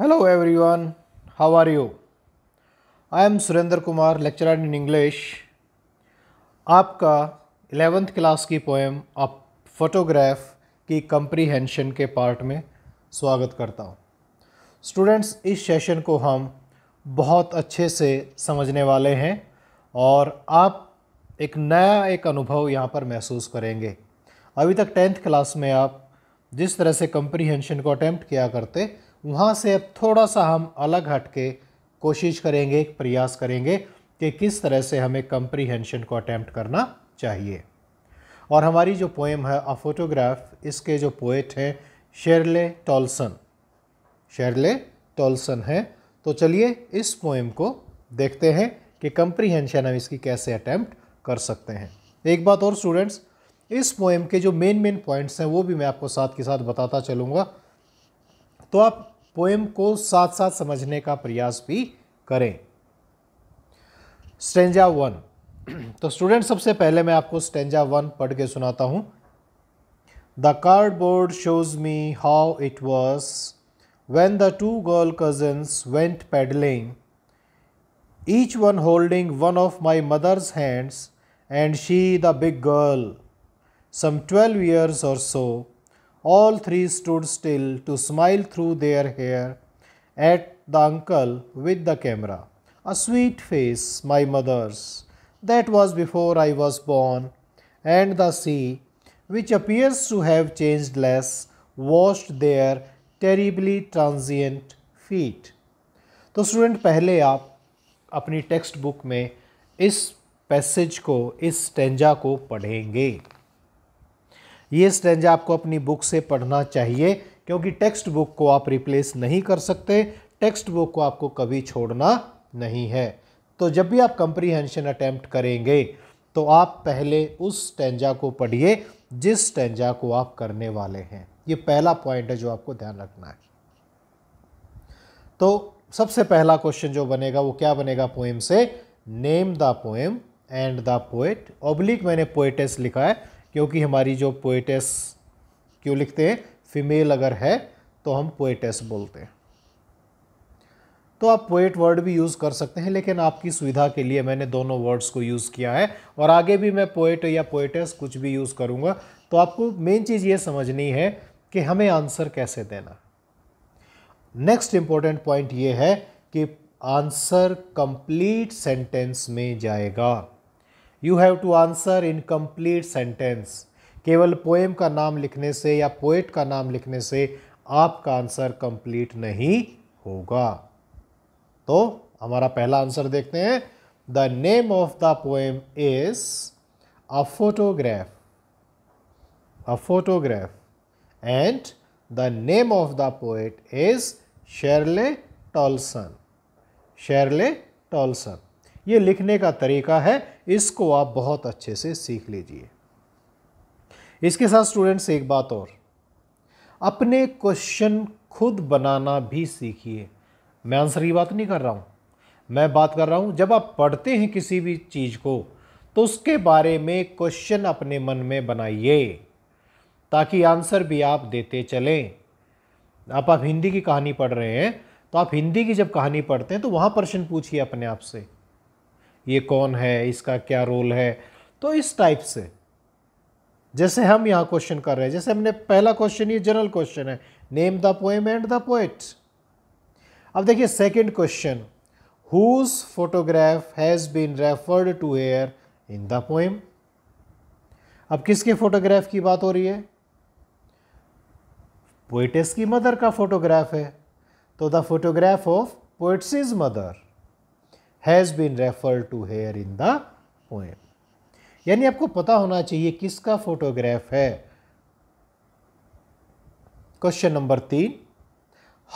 Hello everyone, how are you? I am Surendra Kumar, lecturer in English. आपका 11th class की poem आप photograph की comprehension के part में स्वागत करता हूँ स्टूडेंट्स इस सेशन को हम बहुत अच्छे से समझने वाले हैं और आप एक नया एक अनुभव यहाँ पर महसूस करेंगे अभी तक टेंथ क्लास में आप जिस तरह से कंप्रीहेंशन को अटैम्प्ट किया करते वहाँ से अब थोड़ा सा हम अलग हट के कोशिश करेंगे एक प्रयास करेंगे कि किस तरह से हमें कंप्रीहेंशन को अटैम्प्ट करना चाहिए और हमारी जो पोएम है अ फोटोग्राफ इसके जो पोएट हैं शेरले टॉल्सन शेरले टॉल्सन हैं तो चलिए इस पोएम को देखते हैं कि कंप्रीहेंशन हम इसकी कैसे अटैम्प्ट कर सकते हैं एक बात और स्टूडेंट्स इस पोएम के जो मेन मेन पॉइंट्स हैं वो भी मैं आपको साथ के साथ बताता चलूँगा तो आप पोएम को साथ साथ समझने का प्रयास भी करें स्टेंजा वन तो स्टूडेंट सबसे पहले मैं आपको स्टेंजा वन पढ़ के सुनाता हूं the cardboard shows me how it was when the two girl cousins went paddling each one holding one of my mother's hands and she the big girl some twelve years or so All three stood still to smile through their hair at the uncle with the camera. A sweet face, my mother's. That was before I was born. And the sea, which appears to have changed less, washed their terribly transient feet. तो student पहले आप अपनी text book में इस passage को इस stanza को पढ़ेंगे ये स्टेंजा आपको अपनी बुक से पढ़ना चाहिए क्योंकि टेक्स्ट बुक को आप रिप्लेस नहीं कर सकते टेक्स्ट बुक को आपको कभी छोड़ना नहीं है तो जब भी आप कंप्रीहेंशन अटैम्प्ट करेंगे तो आप पहले उस स्टेंजा को पढ़िए जिस स्टेंजा को आप करने वाले हैं ये पहला पॉइंट है जो आपको ध्यान रखना है तो सबसे पहला क्वेश्चन जो बनेगा वो क्या बनेगा पोएम से name the poem and the poet oblique मैंने पोएटेस लिखा है क्योंकि हमारी जो पोएटेस क्यों लिखते हैं फीमेल अगर है तो हम पोएटेस बोलते हैं तो आप पोएट वर्ड भी यूज़ कर सकते हैं लेकिन आपकी सुविधा के लिए मैंने दोनों वर्ड्स को यूज़ किया है और आगे भी मैं पोएट या पोएटेस कुछ भी यूज़ करूँगा तो आपको मेन चीज़ ये समझनी है कि हमें आंसर कैसे देना नेक्स्ट इम्पोर्टेंट पॉइंट ये है कि आंसर कंप्लीट सेंटेंस में जाएगा you have to answer in complete sentence केवल पोएम का नाम लिखने से या पोएट का नाम लिखने से आपका आंसर कंप्लीट नहीं होगा तो हमारा पहला आंसर देखते हैं the name of the poem is a photograph a photograph and the name of the poet is Shirley Toulson Shirley Toulson ये लिखने का तरीका है इसको आप बहुत अच्छे से सीख लीजिए इसके साथ स्टूडेंट्स एक बात और अपने क्वेश्चन खुद बनाना भी सीखिए मैं आंसर की बात नहीं कर रहा हूँ मैं बात कर रहा हूँ जब आप पढ़ते हैं किसी भी चीज़ को तो उसके बारे में क्वेश्चन अपने मन में बनाइए ताकि आंसर भी आप देते चलें आप आप हिंदी की कहानी पढ़ रहे हैं तो आप हिंदी की जब कहानी पढ़ते हैं तो वहाँ प्रश्न पूछिए अपने आप से ये कौन है इसका क्या रोल है तो इस टाइप से जैसे हम यहाँ क्वेश्चन कर रहे हैं जैसे हमने पहला क्वेश्चन ये जनरल क्वेश्चन है name the poem and the poet अब देखिए second question whose photograph has been referred to here in the poem अब किसके फोटोग्राफ की बात हो रही है पोइटेस की मदर का फोटोग्राफ है तो the photograph of poet's mother has been refer to here in the poem यानी आपको पता होना चाहिए किसका फोटोग्राफ है क्वेश्चन नंबर तीन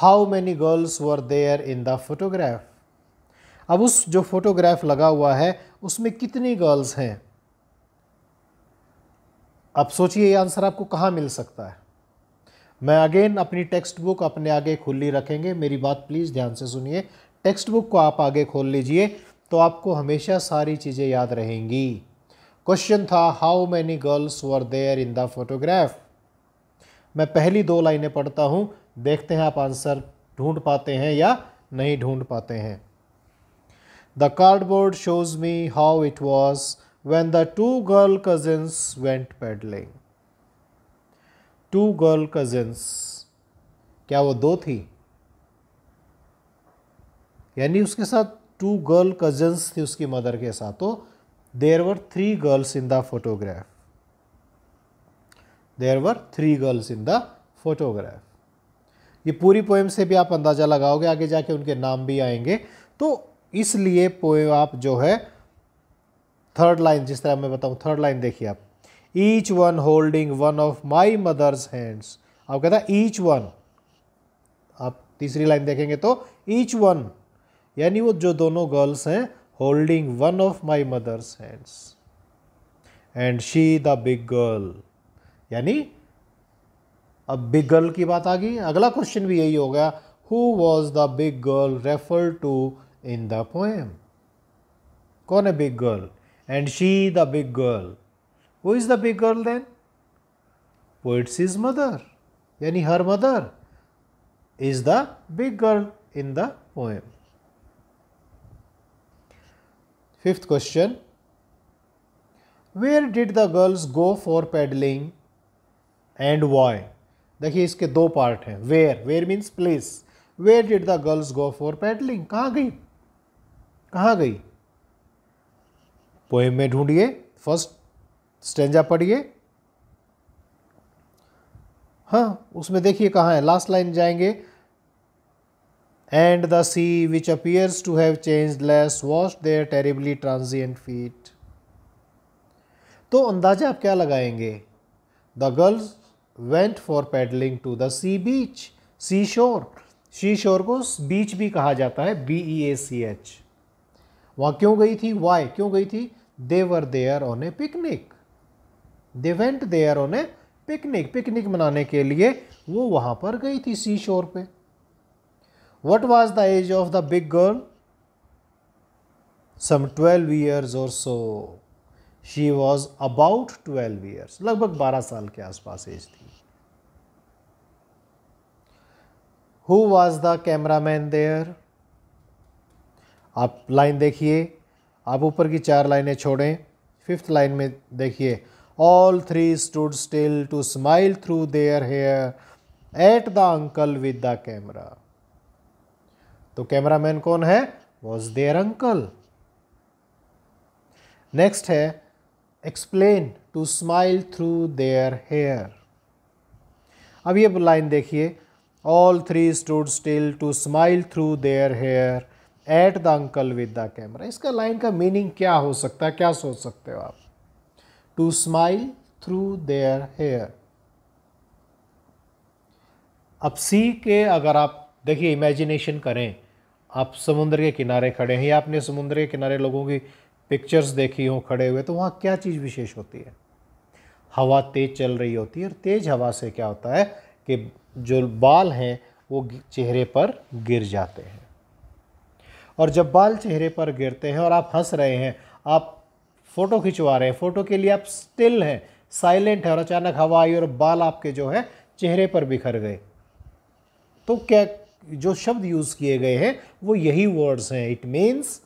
how many girls were there in the photograph अब उस जो फोटोग्राफ लगा हुआ है उसमें कितनी गर्ल्स हैं अब सोचिए ये आंसर आपको कहाँ मिल सकता है मैं अगेन अपनी टेक्स्ट बुक अपने आगे खुली रखेंगे मेरी बात प्लीज़ ध्यान से सुनिए टेक्स्ट बुक को आप आगे खोल लीजिए तो आपको हमेशा सारी चीज़ें याद रहेंगी क्वेश्चन था how many girls were there in the photograph मैं पहली दो लाइनें पढ़ता हूँ देखते हैं आप आंसर ढूंढ पाते हैं या नहीं ढूंढ पाते हैं the cardboard shows me how it was when the two girl cousins went paddling two girl cousins क्या वो दो थी यानी उसके साथ टू गर्ल कजन्स थी उसकी मदर के साथ तो there were three girls in the photograph there were three girls in the photograph ये पूरी पोएम से भी आप अंदाज़ा लगाओगे आगे जाके उनके नाम भी आएंगे तो इसलिए पोएम आप जो है थर्ड लाइन जिस तरह मैं बताऊं थर्ड लाइन देखिए आप each one holding one of my mother's hands आप कहता ईच वन आप तीसरी लाइन देखेंगे तो ईच वन यानी वो जो दोनों गर्ल्स हैं holding one of my mother's hands and she the big girl यानी अब बिग गर्ल की बात आ गई अगला क्वेश्चन भी यही हो गया who was the big girl refer to in the poem कौन है big girl and she the big girl who is the big girl then poet's is mother यानी her mother is the big girl in the poem Fifth question Where did the girls go for paddling and why? देखिए इसके दो part हैं where where means place where did the girls go for paddling कहाँ गई कहाँ गई poem में ढूंढिए फर्स्ट स्टेंजा पढ़िए हाँ उसमें देखिए कहाँ है लास्ट लाइन जाएंगे and the sea, which appears to have changed less, washed their terribly transient feet. तो अंदाज़ा आप क्या लगाएंगे the girls went for paddling to the sea beach sea shore sea शोर को बीच भी कहा जाता है बी ई ए सी एच वहाँ क्यों गई थी वाई क्यों गई थी there there on a picnic they went there on a picnic picnic मनाने के लिए वो वहाँ पर गई थी सी शोर पे What was the age of the big girl? Some 12 years or so. She was about twelve years लगभग बारह साल के आसपास एज थी who was the camera man there आप लाइन देखिए आप ऊपर की चार लाइनें छोड़ें फिफ्थ लाइन में देखिए all three stood still to smile through their hair at the uncle with the camera तो कैमरामैन कौन है वॉज देयर अंकल नेक्स्ट है explain to smile through their hair अब ये लाइन देखिए all three stood still to smile through their hair at the uncle with the camera इसका line का meaning क्या हो सकता है क्या सोच सकते हो आप to smile through their hair अब सी के अगर आप देखिए इमेजिनेशन करें आप समुद्र के किनारे खड़े हैं या आपने समुद्र के किनारे लोगों की पिक्चर्स देखी हो खड़े हुए तो वहाँ क्या चीज़ विशेष होती है हवा तेज़ चल रही होती है और तेज़ हवा से क्या होता है कि जो बाल हैं वो चेहरे पर गिर जाते हैं और जब बाल चेहरे पर गिरते हैं और आप हंस रहे हैं आप फ़ोटो खिंचवा रहे हैं फ़ोटो के लिए आप स्टिल हैं साइलेंट हैं और अचानक हवा आई और बाल आपके जो है चेहरे पर बिखर गए तो क्या जो शब्द यूज़ किए गए हैं वो यही वर्ड्स हैं it means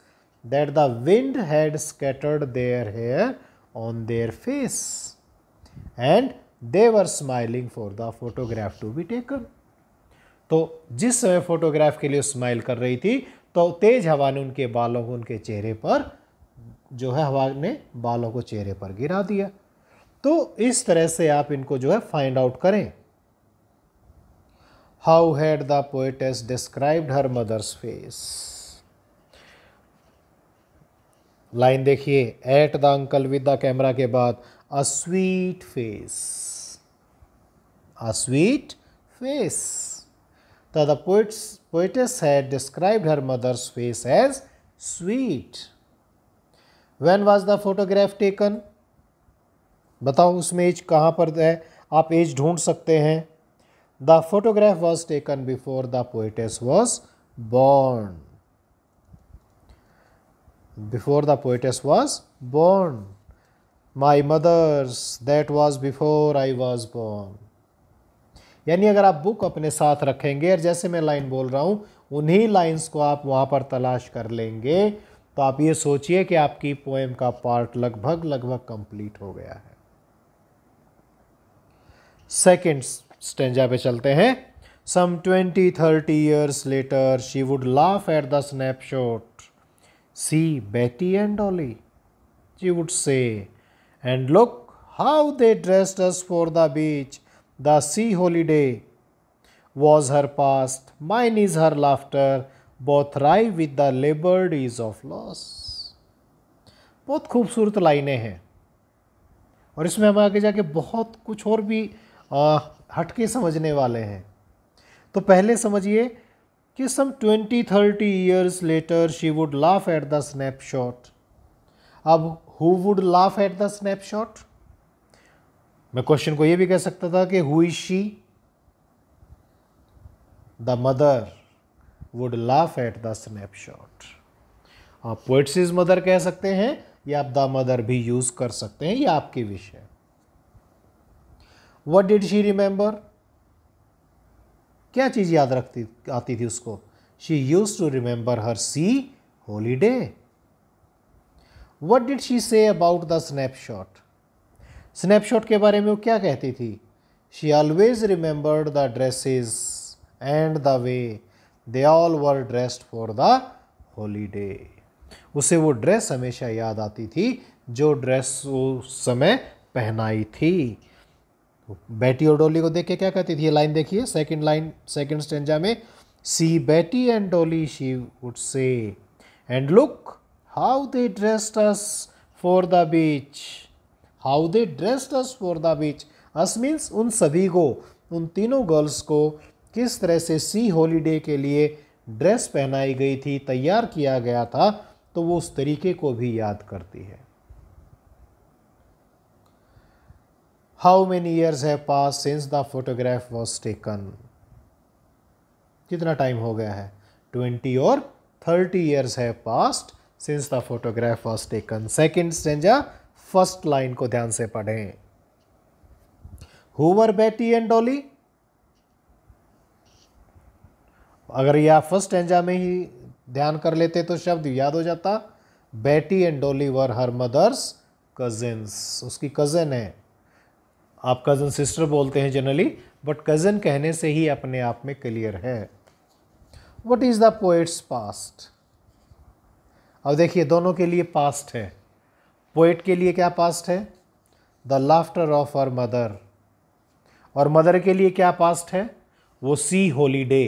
that the wind had scattered their hair on their face and they were smiling for the photograph to be taken तो जिस समय फोटोग्राफ के लिए स्माइल कर रही थी तो तेज हवा ने उनके बालों को उनके चेहरे पर जो है हवा ने बालों को चेहरे पर गिरा दिया तो इस तरह से आप इनको जो है फाइंड आउट करें How had the poetess described her mother's face? Line देखिए at the uncle with the camera के बाद a sweet face a sweet face the, the poets, poetess had described her mother's face as sweet. When was the photograph taken? बताओ उसमें as कहाँ पर है आप as ढूंढ सकते हैं The photograph was taken before the poetess was born. Before the poetess was born. My mother's that was before I was born यानी अगर आप बुक अपने साथ रखेंगे और जैसे मैं लाइन बोल रहा हूँ उन्हीं लाइंस को आप वहाँ पर तलाश कर लेंगे तो आप ये सोचिए कि आपकी पोएम का पार्ट लगभग लगभग कंप्लीट हो गया है सेकेंड्स स्टेंजा पे चलते हैं some twenty thirty years later she would laugh at the snapshot see Betty and Dolly she would say and look how they dressed us for the beach the sea holiday was her past mine is her laughter both wry with the laboured ease of loss बहुत खूबसूरत लाइनें हैं और इसमें हम आगे जाके बहुत कुछ और भी हटके समझने वाले हैं तो पहले समझिए कि some twenty thirty years later she would laugh at the snapshot अब who would laugh at the snapshot मैं क्वेश्चन को ये भी कह सकता था कि who is she the mother would laugh at the snapshot आप पोइट्स इज मदर कह सकते हैं या आप द मदर भी यूज़ कर सकते हैं ये आपकी विषय वट डिड शी रिमेंबर क्या चीज़ याद रखती आती थी उसको she use to remember her sea holiday what did she say about the snapshot snapshot के बारे में वो क्या कहती थी she always remembered the dresses and the way they all were dressed for the holiday उसे वो ड्रेस हमेशा याद आती थी जो ड्रेस उस समय पहनाई थी बैटी और डोली को देख के क्या कहती थी ये लाइन देखिए सेकंड लाइन सेकंड स्टेंजा में see Betty and Dolly she would say and look how they dressed us for the beach how they dressed us for the beach us means उन सभी को उन तीनों गर्ल्स को किस तरह से सी हॉलीडे के लिए ड्रेस पहनाई गई थी तैयार किया गया था तो वो उस तरीके को भी याद करती है how many years have pass since the photograph was taken कितना टाइम हो गया है ट्वेंटी और thirty years have past since the photograph was taken second stanza first line को ध्यान से पढ़ें हुवर बैटी एंड डॉली अगर ये आप फर्स्ट एंजा में ही ध्यान कर लेते तो शब्द याद हो जाता Betty and Dolly were her mother's cousins उसकी कज़न है आप कज़न सिस्टर बोलते हैं जनरली बट कज़न कहने से ही अपने आप में क्लियर है what is the poet's past अब देखिए दोनों के लिए पास्ट है पोएट के लिए क्या पास्ट है the laughter of our mother और मदर के लिए क्या पास्ट है वो सी होलीडे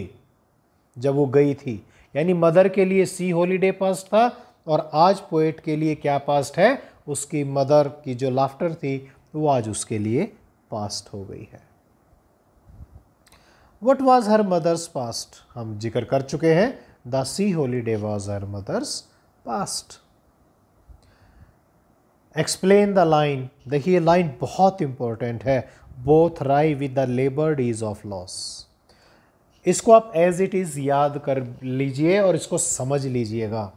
जब वो गई थी यानी मदर के लिए सी होलीडे पास्ट था और आज पोइट के लिए क्या पास्ट है उसकी मदर की जो लाफ्टर थी वो आज उसके लिए पास्ट हो गई है what was her mother's past हम जिक्र कर चुके हैं the sea holiday was her mother's past explain the line देखिए लाइन बहुत इंपॉर्टेंट है both wry with the labour ease of loss इसको आप एज इट इज़ याद कर लीजिए और इसको समझ लीजिएगा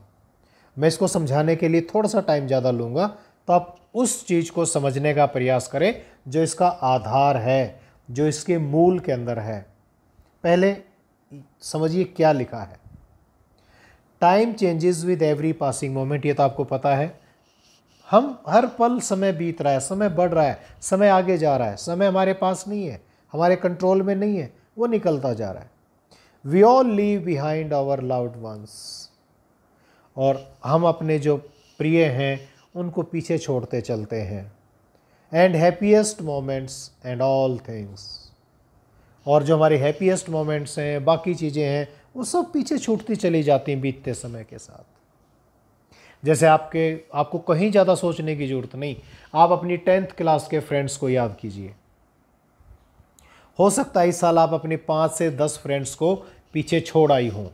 मैं इसको समझाने के लिए थोड़ा सा टाइम ज़्यादा लूँगा तो आप उस चीज़ को समझने का प्रयास करें जो इसका आधार है जो इसके मूल के अंदर है पहले समझिए क्या लिखा है time changes with every passing moment ये तो आपको पता है हम हर पल समय बीत रहा है समय बढ़ रहा है समय आगे जा रहा है समय हमारे पास नहीं है हमारे कंट्रोल में नहीं है वो निकलता जा रहा है we all leave behind our loved ones और हम अपने जो प्रिय हैं उनको पीछे छोड़ते चलते हैं and happiest moments and all things और जो हमारे हैप्पीएस्ट मोमेंट्स हैं बाकी चीज़ें हैं वो सब पीछे छूटती चली जाती हैं बीतते समय के साथ जैसे आपके आपको कहीं ज़्यादा सोचने की ज़रूरत नहीं आप अपनी टेंथ क्लास के फ्रेंड्स को याद कीजिए हो सकता है इस साल आप अपने पाँच से दस फ्रेंड्स को पीछे छोड़ आई हों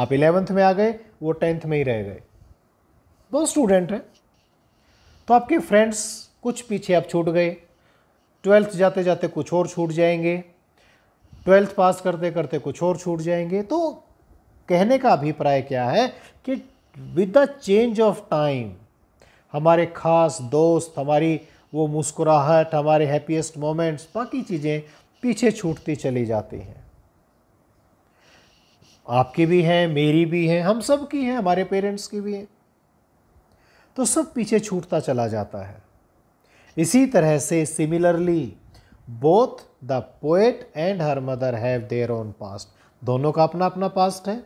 आप इलेवेंथ में आ गए वो टेंथ में ही रह गए दो स्टूडेंट हैं तो आपके फ्रेंड्स कुछ पीछे आप छूट गए ट्वेल्थ जाते जाते कुछ और छूट जाएंगे ट्वेल्थ पास करते करते कुछ और छूट जाएंगे तो कहने का अभिप्राय क्या है कि with the change of time हमारे खास दोस्त हमारी वो मुस्कुराहट हमारे हैप्पीएस्ट मोमेंट्स बाकी चीज़ें पीछे छूटती चली जाती हैं आपकी भी हैं मेरी भी हैं हम सब की हैं हमारे पेरेंट्स की भी हैं तो सब पीछे छूटता चला जाता है इसी तरह से similarly both the poet and her mother have their own past दोनों का अपना अपना पास्ट है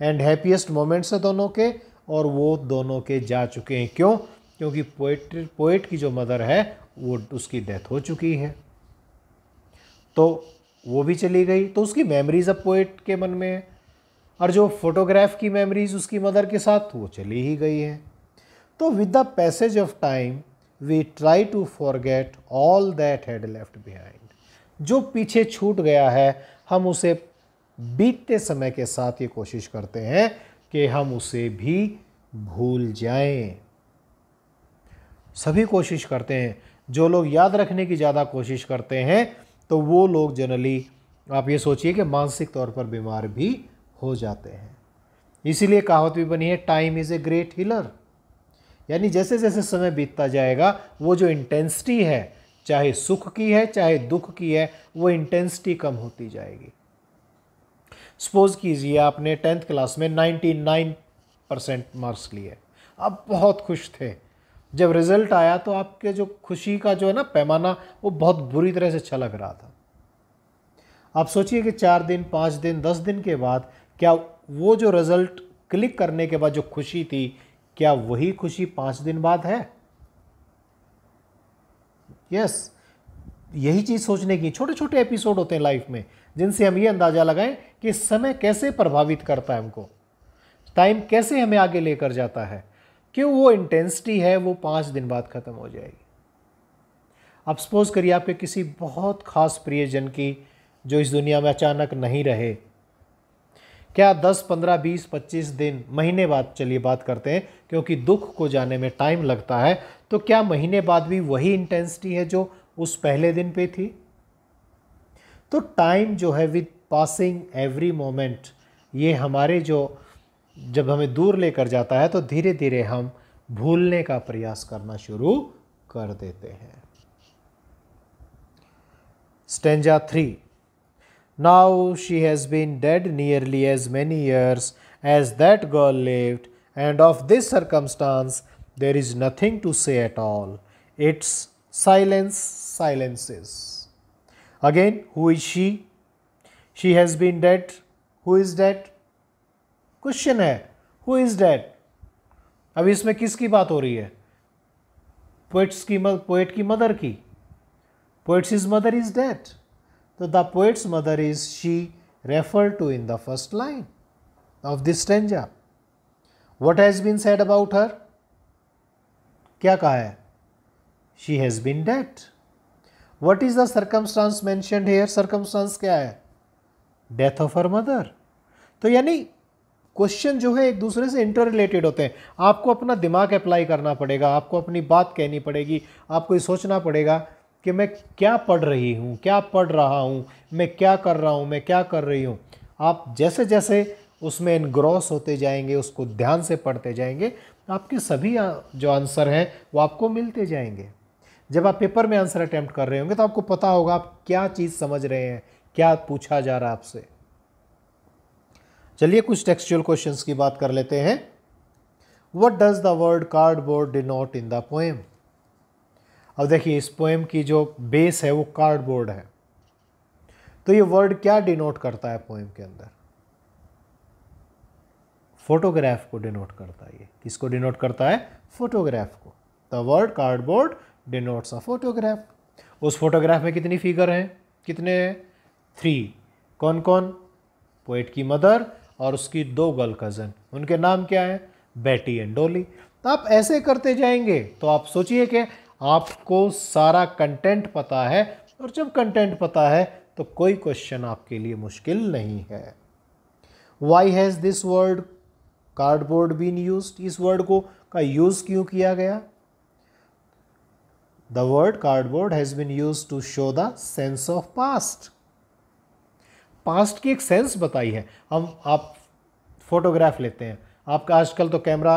एंड हैप्पीएस्ट मोमेंट्स है दोनों के और वो दोनों के जा चुके हैं क्यों क्योंकि पोएट पोएट की जो मदर है वो उसकी डेथ हो चुकी है तो वो भी चली गई तो उसकी मेमोरीज अब पोएट के मन में है और जो फोटोग्राफ की मेमोरीज उसकी मदर के साथ वो चली ही गई है तो with the passage of time we try to forget all that had left behind. जो पीछे छूट गया है हम उसे बीतते समय के साथ ये कोशिश करते हैं कि हम उसे भी भूल जाएं। सभी कोशिश करते हैं जो लोग याद रखने की ज़्यादा कोशिश करते हैं तो वो लोग जनरली आप ये सोचिए कि मानसिक तौर पर बीमार भी हो जाते हैं इसीलिए कहावत भी बनी है time is a great healer यानी जैसे जैसे समय बीतता जाएगा वो जो इंटेंसिटी है चाहे सुख की है चाहे दुख की है वो इंटेंसिटी कम होती जाएगी सपोज कीजिए आपने टेंथ क्लास में 99 परसेंट मार्क्स लिए आप बहुत खुश थे जब रिज़ल्ट आया तो आपके जो खुशी का जो है ना पैमाना वो बहुत बुरी तरह से छलक रहा था आप सोचिए कि चार दिन पाँच दिन दस दिन के बाद क्या वो जो रिज़ल्ट क्लिक करने के बाद जो खुशी थी क्या वही खुशी पांच दिन बाद है यस yes, यही चीज़ सोचने की छोटे छोटे एपिसोड होते हैं लाइफ में जिनसे हम ये अंदाज़ा लगाएं कि समय कैसे प्रभावित करता है हमको टाइम कैसे हमें आगे लेकर जाता है क्यों वो इंटेंसिटी है वो पांच दिन बाद ख़त्म हो जाएगी अब सपोज़ करिए आपके किसी बहुत ख़ास प्रियजन की जो इस दुनिया में अचानक नहीं रहे क्या 10, 15, 20, 25 दिन महीने बाद चलिए बात करते हैं क्योंकि दुख को जाने में टाइम लगता है तो क्या महीने बाद भी वही इंटेंसिटी है जो उस पहले दिन पे थी तो टाइम जो है विद पासिंग एवरी मोमेंट ये हमारे जो जब हमें दूर लेकर जाता है तो धीरे धीरे हम भूलने का प्रयास करना शुरू कर देते हैं stanza three Now she has been dead nearly as many years as that girl lived, and of this circumstance there is nothing to say at all. Its silence silences. Again, who is she? She has been dead. Who is that? Question है Who is is that अब इसमें किसकी बात हो रही है poets की poet की मदर की poet's is mother is So the poet's mother is she referred to in the first line of this stanza. What has been said about her? क्या कहा है she has been dead what is the circumstance mentioned here circumstance क्या है death of her mother तो यानी question जो है एक दूसरे से इंटर रिलेटेड होते हैं आपको अपना दिमाग अप्लाई करना पड़ेगा आपको अपनी बात कहनी पड़ेगी आपको ये सोचना पड़ेगा कि मैं क्या पढ़ रही हूँ क्या पढ़ रहा हूँ मैं क्या कर रहा हूँ मैं क्या कर रही हूँ आप जैसे जैसे उसमें इनग्रॉस होते जाएंगे उसको ध्यान से पढ़ते जाएंगे आपके सभी जो आंसर हैं वो आपको मिलते जाएंगे जब आप पेपर में आंसर अटैम्प्ट कर रहे होंगे तो आपको पता होगा आप क्या चीज़ समझ रहे हैं क्या पूछा जा रहा है आपसे चलिए कुछ टेक्सचुअल क्वेश्चंस की बात कर लेते हैं what does the word cardboard denote in the poem अब देखिए इस पोएम की जो बेस है वो कार्डबोर्ड है तो ये वर्ड क्या डिनोट करता है पोएम के अंदर फोटोग्राफ को डिनोट करता है ये किसको डिनोट करता है फोटोग्राफ को the word cardboard denotes a photograph उस फोटोग्राफ में कितनी फिगर हैं कितने हैं थ्री कौन कौन पोइट की मदर और उसकी दो गर्ल कज़न उनके नाम क्या है बेटी एंड डोली तो आप ऐसे करते जाएंगे तो आप सोचिए कि आपको सारा कंटेंट पता है और जब कंटेंट पता है तो कोई क्वेश्चन आपके लिए मुश्किल नहीं है why has this word cardboard been use इस वर्ड को का यूज़ क्यों किया गया the word cardboard has been use to show the sense of past past की एक सेंस बताई है हम आप फोटोग्राफ लेते हैं आपका आजकल तो कैमरा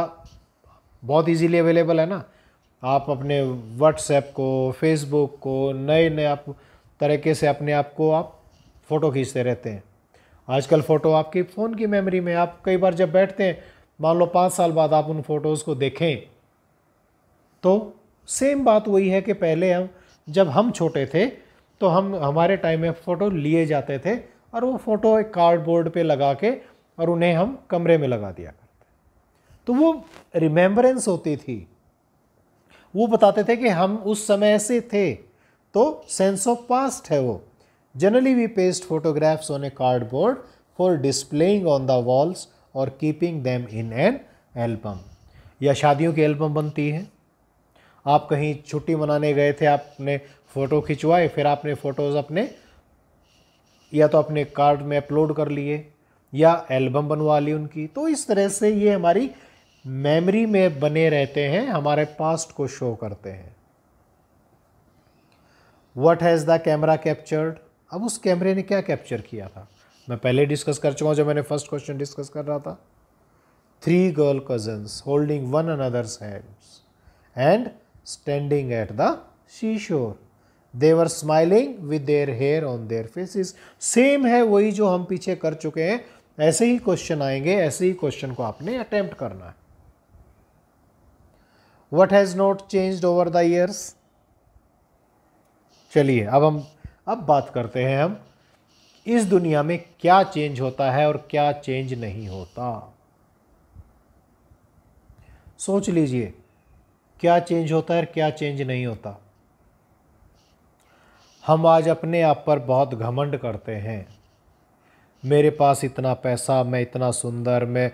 बहुत इजीली अवेलेबल है ना आप अपने व्हाट्सएप को फेसबुक को नए नए आप तरीके से अपने आप को आप फ़ोटो खींचते रहते हैं आजकल फ़ोटो आपकी फ़ोन की मेमोरी में आप कई बार जब बैठते हैं मान लो पाँच साल बाद आप उन फ़ोटोज़ को देखें तो सेम बात वही है कि पहले हम जब हम छोटे थे तो हम हमारे टाइम में फ़ोटो लिए जाते थे और वो फ़ोटो एक कार्डबोर्ड पे लगा के और उन्हें हम कमरे में लगा दिया करते तो वो रिमेम्बरेंस होती थी वो बताते थे कि हम उस समय से थे तो सेंस ऑफ पास्ट है वो generally we paste photographs on a cardboard for displaying on the walls और keeping them in an album या शादियों की एल्बम बनती है आप कहीं छुट्टी मनाने गए थे आपने फ़ोटो खिंचवाए फिर आपने फ़ोटोज़ अपने या तो अपने कार्ड में अपलोड कर लिए या एल्बम बनवा ली उनकी तो इस तरह से ये हमारी मेमोरी में बने रहते हैं हमारे पास्ट को शो करते हैं what has the camera captured अब उस कैमरे ने क्या कैप्चर किया था मैं पहले डिस्कस कर चुका हूँ जब मैंने फर्स्ट क्वेश्चन डिस्कस कर रहा था three girl cousins holding one another's hands and standing at the sea shore there smiling with their hair on their faces same है वही जो हम पीछे कर चुके हैं ऐसे ही क्वेश्चन आएंगे ऐसे ही क्वेश्चन को आपने अटैम्प्ट करना है what has not changed over the years चलिए अब हम अब बात करते हैं हम इस दुनिया में क्या चेंज होता है और क्या चेंज नहीं होता सोच लीजिए क्या चेंज होता है और क्या चेंज नहीं होता हम आज अपने आप पर बहुत घमंड करते हैं मेरे पास इतना पैसा मैं इतना सुंदर मैं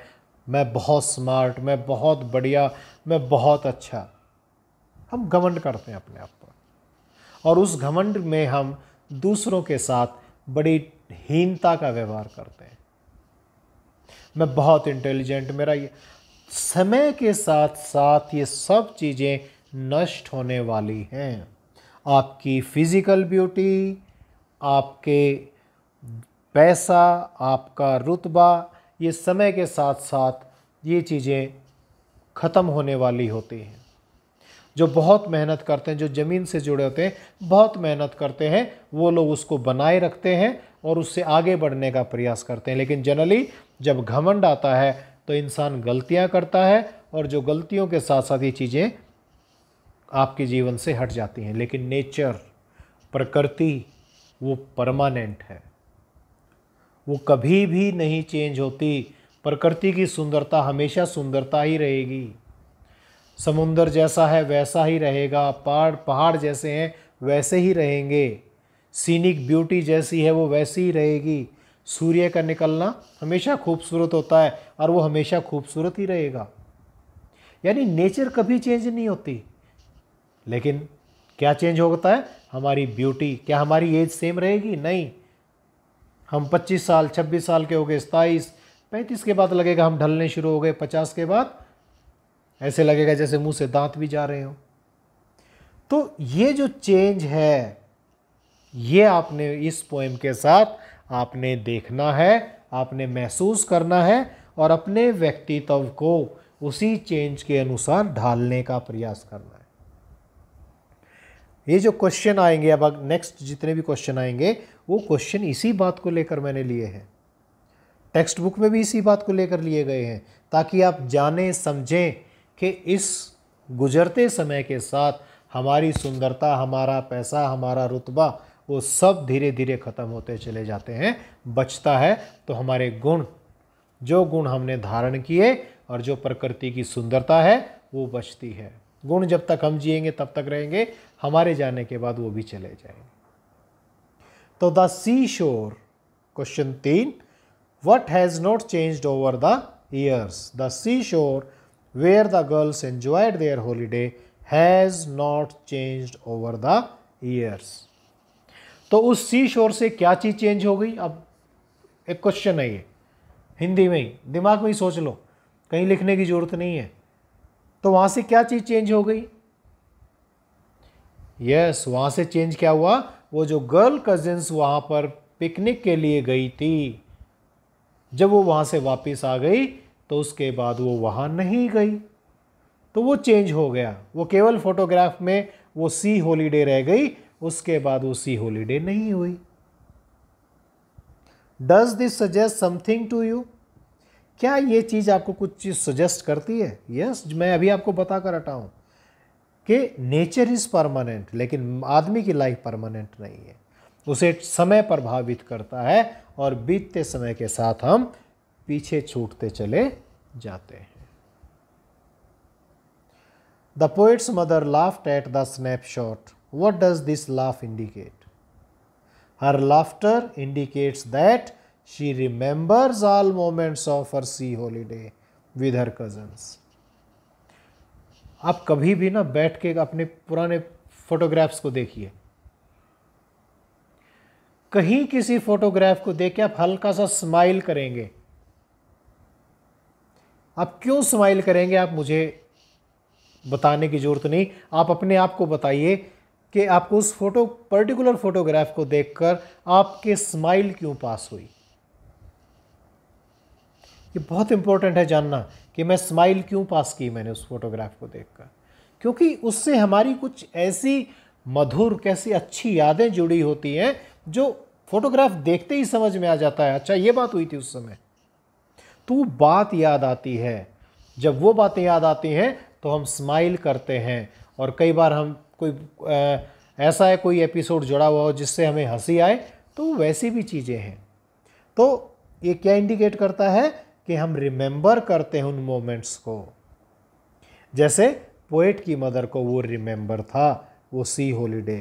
मैं बहुत स्मार्ट मैं बहुत बढ़िया मैं बहुत अच्छा हम घमंड करते हैं अपने आप पर और उस घमंड में हम दूसरों के साथ बड़ी हीनता का व्यवहार करते हैं मैं बहुत इंटेलिजेंट मेरा ये समय के साथ साथ ये सब चीज़ें नष्ट होने वाली हैं आपकी फिज़िकल ब्यूटी आपके पैसा आपका रुतबा ये समय के साथ साथ ये चीज़ें ख़त्म होने वाली होती हैं जो बहुत मेहनत करते हैं जो ज़मीन से जुड़े होते हैं बहुत मेहनत करते हैं वो लोग उसको बनाए रखते हैं और उससे आगे बढ़ने का प्रयास करते हैं लेकिन जनरली जब घमंड आता है तो इंसान गलतियां करता है और जो गलतियों के साथ साथ ये चीज़ें आपके जीवन से हट जाती हैं लेकिन नेचर प्रकृति वो परमानेंट है वो कभी भी नहीं चेंज होती प्रकृति की सुंदरता हमेशा सुंदरता ही रहेगी समुंदर जैसा है वैसा ही रहेगा पहाड़ पहाड़ जैसे हैं वैसे ही रहेंगे सीनिक ब्यूटी जैसी है वो वैसी ही रहेगी सूर्य का निकलना हमेशा खूबसूरत होता है और वो हमेशा खूबसूरत ही रहेगा यानी नेचर कभी चेंज नहीं होती लेकिन क्या चेंज होता है हमारी ब्यूटी क्या हमारी एज सेम रहेगी नहीं हम 25 साल 26 साल के हो गए सताईस पैंतीस के बाद लगेगा हम ढलने शुरू हो गए पचास के बाद ऐसे लगेगा जैसे मुंह से दांत भी जा रहे हो तो ये जो चेंज है ये आपने इस पोएम के साथ आपने देखना है आपने महसूस करना है और अपने व्यक्तित्व को उसी चेंज के अनुसार ढालने का प्रयास करना है ये जो क्वेश्चन आएंगे अब नेक्स्ट जितने भी क्वेश्चन आएंगे वो क्वेश्चन इसी बात को लेकर मैंने लिए हैं टेक्स्ट बुक में भी इसी बात को लेकर लिए गए हैं ताकि आप जाने समझें कि इस गुजरते समय के साथ हमारी सुंदरता हमारा पैसा हमारा रुतबा वो सब धीरे धीरे ख़त्म होते चले जाते हैं बचता है तो हमारे गुण जो गुण हमने धारण किए और जो प्रकृति की सुंदरता है वो बचती है गुण जब तक हम जिएंगे तब तक रहेंगे हमारे जाने के बाद वो भी चले जाएंगे तो द सी शोर क्वेश्चन तीन what has not changed over the years the sea shore where the girls enjoyed their holiday has not changed over the years तो उस सी शोर से क्या चीज़ चेंज हो गई अब एक क्वेश्चन है ये हिंदी में ही दिमाग में ही सोच लो कहीं लिखने की ज़रूरत नहीं है तो वहां से क्या चीज़ चेंज हो गई यस yes, वहां से चेंज क्या हुआ वो जो गर्ल कजिन्स वहाँ पर पिकनिक के लिए गई थी जब वो वहाँ से वापस आ गई तो उसके बाद वो वहाँ नहीं गई तो वो चेंज हो गया वो केवल फ़ोटोग्राफ में वो सी हॉलीडे रह गई उसके बाद वो सी हॉलीडे नहीं हुई does this suggest something to you क्या ये चीज़ आपको कुछ चीज़ सजेस्ट करती है यस yes, मैं अभी आपको बता कर हटाऊँ कि नेचर इज़ परमानेंट लेकिन आदमी की लाइफ परमानेंट नहीं है उसे समय प्रभावित करता है और बीतते समय के साथ हम पीछे छूटते चले जाते हैं The poet's mother laughed at the snapshot. What does this laugh indicate? Her laughter indicates that she remembers all moments of her sea holiday with her cousins. आप कभी भी ना बैठ के अपने पुराने फोटोग्राफ्स को देखिए कहीं किसी फोटोग्राफ को देख के आप हल्का सा स्माइल करेंगे आप क्यों स्माइल करेंगे आप मुझे बताने की ज़रूरत नहीं आप अपने आप को बताइए कि आपको उस फोटो पर्टिकुलर फोटोग्राफ को देखकर आपके स्माइल क्यों पास हुई ये बहुत इम्पोर्टेंट है जानना कि मैं स्माइल क्यों पास की मैंने उस फोटोग्राफ को देखकर क्योंकि उससे हमारी कुछ ऐसी मधुर कैसी अच्छी यादें जुड़ी होती हैं जो फोटोग्राफ देखते ही समझ में आ जाता है अच्छा ये बात हुई थी उस समय तो बात याद आती है जब वो बातें याद आती हैं तो हम स्माइल करते हैं और कई बार हम कोई आ, ऐसा है कोई एपिसोड जुड़ा हुआ हो जिससे हमें हंसी आए तो वैसी भी चीज़ें हैं तो ये क्या इंडिकेट करता है कि हम रिमेंबर करते हैं उन मोमेंट्स को जैसे पोएट की मदर को वो रिमेंबर था वो sea holiday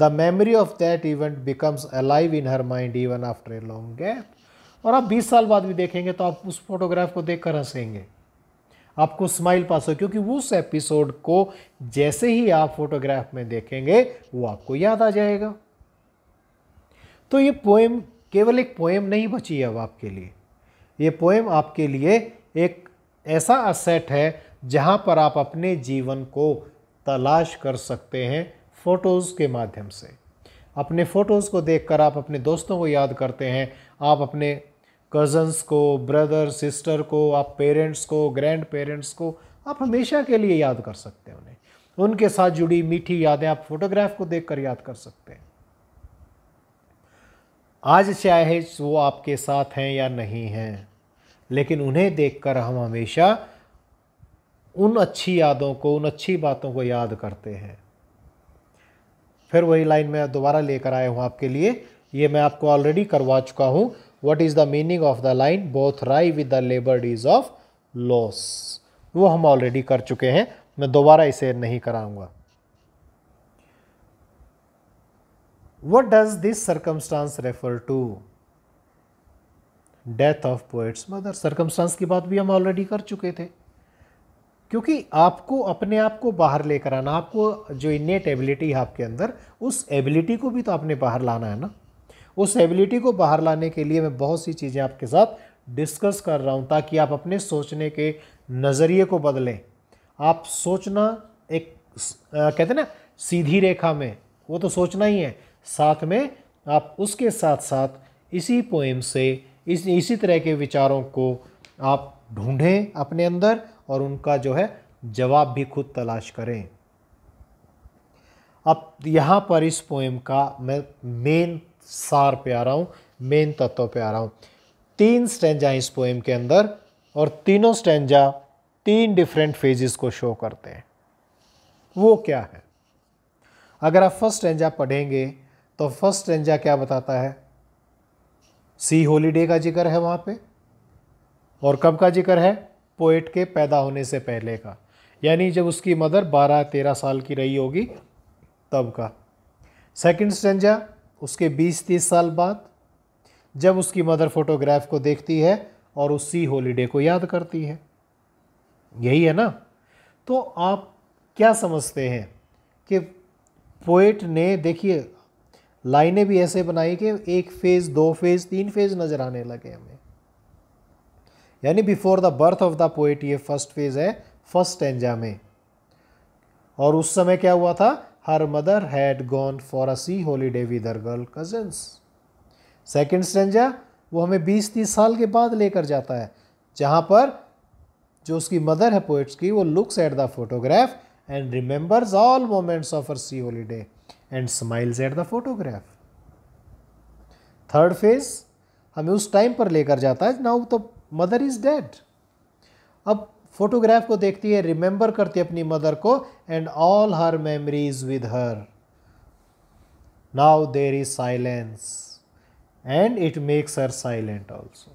the memory of that event becomes alive in her mind even after a long gap और आप 20 साल बाद भी देखेंगे तो आप उस फोटोग्राफ को देख कर हंसेंगे आपको स्माइल पास हो क्योंकि उस एपिसोड को जैसे ही आप फोटोग्राफ में देखेंगे वो आपको याद आ जाएगा तो ये पोएम केवल एक पोएम नहीं बची अब आपके लिए ये पोएम आपके लिए एक ऐसा असेट है जहाँ पर आप अपने जीवन को तलाश कर सकते हैं फ़ोटोज़ के माध्यम से अपने फ़ोटोज़ को देखकर आप अपने दोस्तों को याद करते हैं आप अपने कज़न्स को ब्रदर सिस्टर को आप पेरेंट्स को ग्रैंड पेरेंट्स को आप हमेशा के लिए याद कर सकते हैं उन्हें उनके साथ जुड़ी मीठी यादें आप फोटोग्राफ को देखकर याद कर सकते हैं आज चाहे वो आपके साथ हैं या नहीं हैं लेकिन उन्हें देखकर हम हमेशा उन अच्छी यादों को उन अच्छी बातों को याद करते हैं फिर वही लाइन मैं दोबारा लेकर आया हूँ आपके लिए ये मैं आपको ऑलरेडी करवा चुका हूँ what is the meaning of the line both wry with the labour ease of loss वो हम ऑलरेडी कर चुके हैं मैं दोबारा इसे नहीं कराऊंगा what does this circumstance refer to death of poet's mother circumstance की बात भी हम ऑलरेडी कर चुके थे क्योंकि आपको अपने आप को बाहर लेकर आना आपको जो इनेट एबिलिटी है आपके अंदर उस एबिलिटी को भी तो आपने बाहर लाना है ना उस एबिलिटी को बाहर लाने के लिए मैं बहुत सी चीज़ें आपके साथ डिस्कस कर रहा हूँ ताकि आप अपने सोचने के नज़रिए को बदलें आप सोचना एक आ, कहते ना सीधी रेखा में वो तो सोचना ही है साथ में आप उसके साथ साथ इसी पोएम से इस इसी तरह के विचारों को आप ढूंढें अपने अंदर और उनका जो है जवाब भी खुद तलाश करें अब यहाँ पर इस पोएम का मैं मेन सार पे आ रहा हूँ मेन तत्व पे आ रहा हूँ तीन स्टेंजा इस पोएम के अंदर और तीनों स्टेंजा तीन डिफरेंट फेजेस को शो करते हैं वो क्या है अगर आप फर्स्ट स्टेंजा पढ़ेंगे तो फर्स्ट स्टेंजा क्या बताता है सी हॉलीडे का जिक्र है वहाँ पे और कब का जिक्र है पोइट के पैदा होने से पहले का यानी जब उसकी मदर बारह तेरह साल की रही होगी तब का सेकंड स्टेंजा उसके बीस तीस साल बाद जब उसकी मदर फोटोग्राफ को देखती है और उस सी हॉलीडे को याद करती है यही है ना तो आप क्या समझते हैं कि पोइट ने देखिए लाइनें भी ऐसे बनाई कि एक फेज़ दो फेज़ तीन फेज़ नज़र आने लगे हमें यानी before the birth of the poet ये फर्स्ट फेज़ है फर्स्ट एंजा में और उस समय क्या हुआ था her mother had gone for a sea holiday with her girl cousins second stanza वो हमें बीस तीस साल के बाद लेकर जाता है जहाँ पर जो उसकी मदर है पोइट्स की वो looks at the photograph and remembers all moments of her sea holiday and smiles at the photograph third phase हमें उस टाइम पर लेकर जाता है now the mother is dead अब फोटोग्राफ को देखती है रिमेंबर करती है अपनी मदर को and all her memories with her now there is silence and it makes her silent also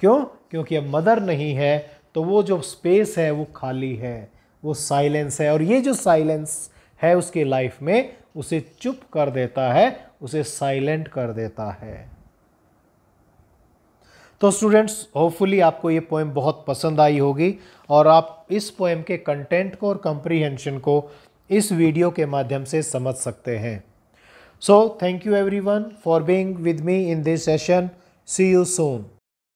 क्यों क्योंकि अब मदर नहीं है तो वो जो स्पेस है वो खाली है वो साइलेंस है और ये जो साइलेंस है उसके लाइफ में उसे चुप कर देता है उसे साइलेंट कर देता है तो स्टूडेंट्स होपफुली आपको ये पोएम बहुत पसंद आई होगी और आप इस पोएम के कंटेंट को और कंप्रीहेंशन को इस वीडियो के माध्यम से समझ सकते हैं so thank you everyone for being with me in this session see you Son